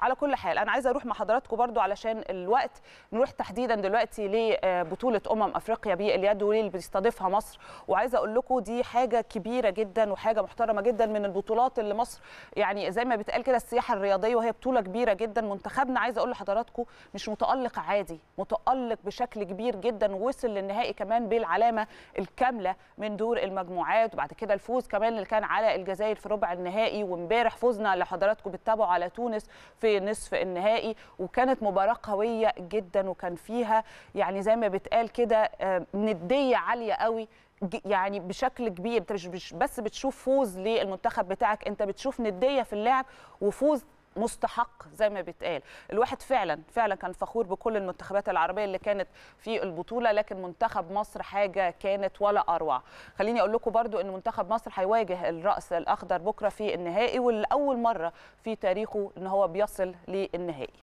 على كل حال انا عايزه اروح مع حضراتكم برضو علشان الوقت نروح تحديدا دلوقتي لبطوله آه، امم افريقيا باليد واللي بيستضيفها مصر وعايزه اقول لكم دي حاجه كبيره جدا وحاجه محترمه جدا من البطولات اللي مصر يعني زي ما بيتقال كده السياحه الرياضيه وهي بطوله كبيره جدا منتخبنا عايزه اقول لحضراتكم مش متالق عادي متالق بشكل كبير جدا وصل للنهائي كمان بالعلامه الكامله من دور المجموعات وبعد كده الفوز كمان اللي كان على الجزائر في ربع النهائي وامبارح فوزنا لحضراتكم بتتابعوا على تونس في في نصف النهائي وكانت مباراه قويه جدا وكان فيها يعني زي ما بتقال كده آه، نديه عاليه قوي يعني بشكل كبير انت مش بس بتشوف فوز للمنتخب بتاعك انت بتشوف نديه في اللعب وفوز مستحق زي ما بيتقال الواحد فعلا فعلا كان فخور بكل المنتخبات العربيه اللي كانت في البطوله لكن منتخب مصر حاجه كانت ولا اروع خليني اقول لكم برضو ان منتخب مصر هيواجه الراس الاخضر بكره في النهائي ولاول مره في تاريخه ان هو بيصل للنهائي